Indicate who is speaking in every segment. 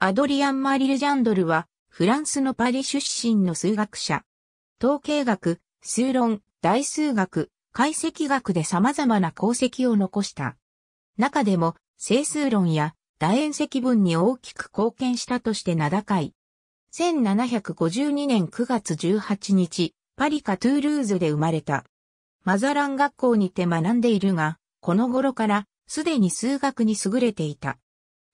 Speaker 1: アドリアン・マリル・ジャンドルは、フランスのパリ出身の数学者。統計学、数論、大数学、解析学で様々な功績を残した。中でも、整数論や大円積分に大きく貢献したとして名高い。1752年9月18日、パリカトゥールーズで生まれた。マザラン学校にて学んでいるが、この頃からすでに数学に優れていた。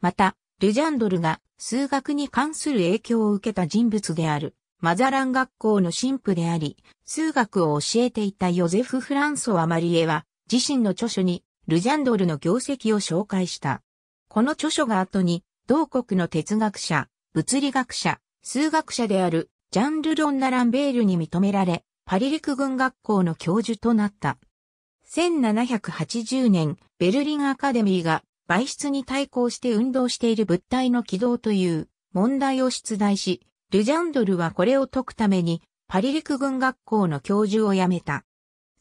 Speaker 1: また、ルジャンドルが数学に関する影響を受けた人物である。マザラン学校の神父であり、数学を教えていたヨゼフ・フランソワ・マリエは、自身の著書に、ルジャンドルの業績を紹介した。この著書が後に、同国の哲学者、物理学者、数学者である、ジャンル・ロンナ・ランベールに認められ、パリ陸軍学校の教授となった。1780年、ベルリンアカデミーが媒質に対抗して運動している物体の軌道という問題を出題し、ルジャンドルはこれを解くためにパリ陸軍学校の教授を辞めた。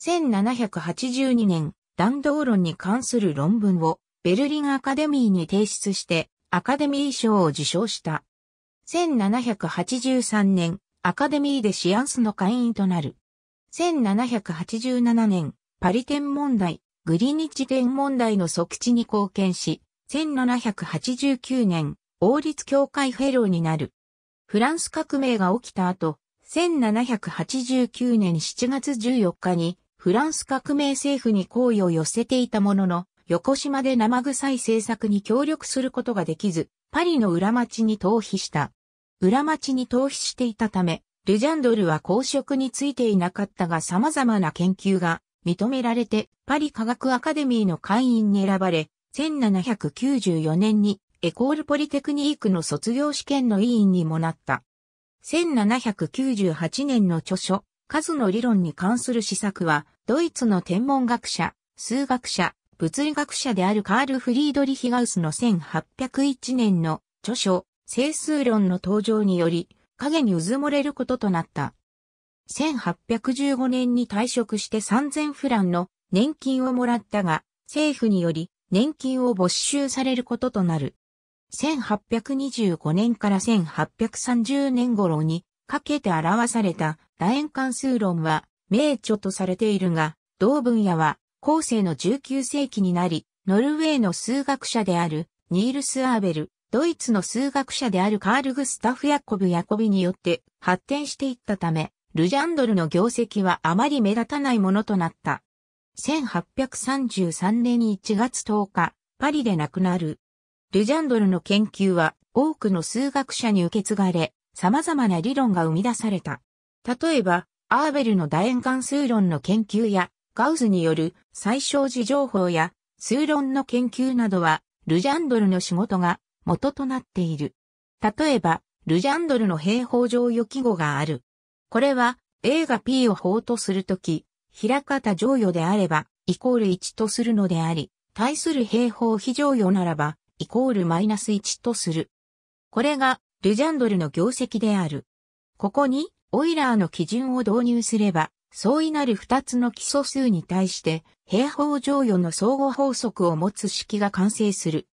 Speaker 1: 1782年、弾道論に関する論文をベルリンアカデミーに提出してアカデミー賞を受賞した。1783年、アカデミーでシアンスの会員となる。1787年、パリ天問題、グリニッジ原問題の即地に貢献し、1789年、王立協会フェローになる。フランス革命が起きた後、1789年7月14日に、フランス革命政府に好意を寄せていたものの、横島で生臭い政策に協力することができず、パリの裏町に逃避した。裏町に逃避していたため、ルジャンドルは公職についていなかったが様々な研究が認められて、パリ科学アカデミーの会員に選ばれ、1794年にエコールポリテクニークの卒業試験の委員にもなった。1798年の著書、数の理論に関する施策は、ドイツの天文学者、数学者、物理学者であるカール・フリードリヒガウスの1801年の著書、整数論の登場により、影に渦漏れることとなった。1815年に退職して3000フランの年金をもらったが、政府により年金を没収されることとなる。1825年から1830年頃にかけて表された楕円関数論は名著とされているが、同分野は後世の19世紀になり、ノルウェーの数学者であるニールス・アーベル、ドイツの数学者であるカール・グスタフ・ヤコブ・ヤコビによって発展していったため、ルジャンドルの業績はあまり目立たないものとなった。1833年1月10日、パリで亡くなる。ルジャンドルの研究は多くの数学者に受け継がれ、様々な理論が生み出された。例えば、アーベルの楕円関数論の研究や、ガウスによる最小時情報や、数論の研究などは、ルジャンドルの仕事が元となっている。例えば、ルジャンドルの平方上予記号がある。これは A が P を法とするとき、平方乗与であれば、イコール1とするのであり、対する平方非乗与ならば、イコールマイナス1とする。これが、ルジャンドルの業績である。ここに、オイラーの基準を導入すれば、相違なる2つの基礎数に対して、平方乗与の相互法則を持つ式が完成する。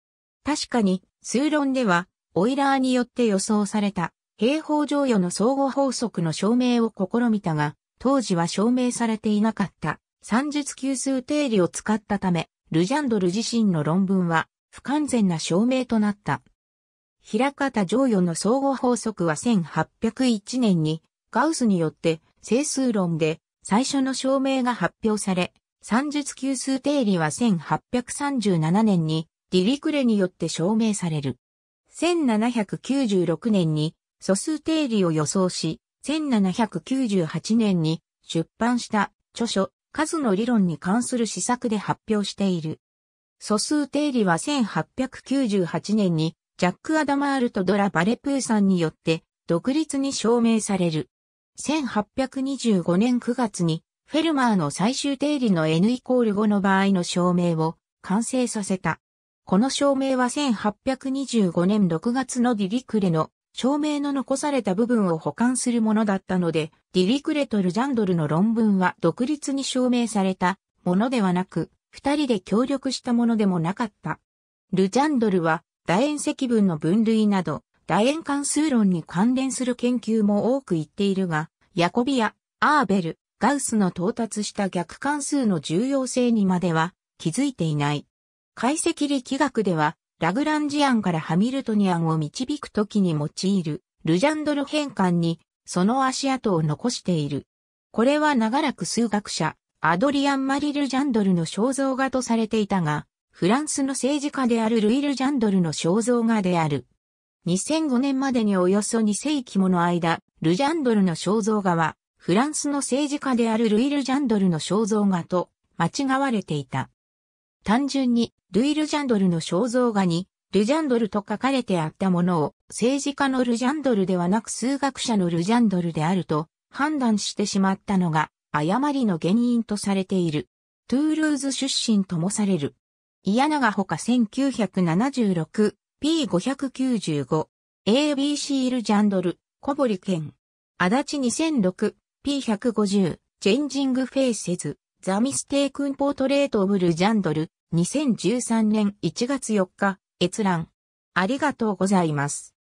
Speaker 1: 確かに、数論では、オイラーによって予想された平方乗与の相互法則の証明を試みたが、当時は証明されていなかった、算術級数定理を使ったため、ルジャンドル自身の論文は、不完全な証明となった。平方乗与の相互法則は1801年に、ガウスによって整数論で最初の証明が発表され、算術級数定理は1837年にディリクレによって証明される。1796年に素数定理を予想し、1798年に出版した著書、数の理論に関する施策で発表している。素数定理は1898年にジャック・アダマールとドラ・バレプーさんによって独立に証明される。1825年9月にフェルマーの最終定理の n イコール5の場合の証明を完成させた。この証明は1825年6月のディリクレの証明の残された部分を保管するものだったので、ディリクレとルジャンドルの論文は独立に証明されたものではなく、二人で協力したものでもなかった。ルジャンドルは、楕円積分の分類など、楕円関数論に関連する研究も多く言っているが、ヤコビア、アーベル、ガウスの到達した逆関数の重要性にまでは気づいていない。解析力学ではラグランジアンからハミルトニアンを導くときに用いるルジャンドル変換にその足跡を残している。これは長らく数学者、アドリアン・マリ・ルジャンドルの肖像画とされていたが、フランスの政治家であるルイ・ルジャンドルの肖像画である。2005年までにおよそ2世紀もの間、ルジャンドルの肖像画は、フランスの政治家であるルイ・ルジャンドルの肖像画と間違われていた。単純にルイ・ルジャンドルの肖像画に、ルジャンドルと書かれてあったものを、政治家のルジャンドルではなく数学者のルジャンドルであると判断してしまったのが、誤りの原因とされている。トゥールーズ出身ともされる。イアナがほか 1976P595 ABC ルジャンドルコ小堀県足立 2006P150 チェンジングフェイセズザミステイクンポートレートオブルジャンドル2013年1月4日、閲覧。ありがとうございます。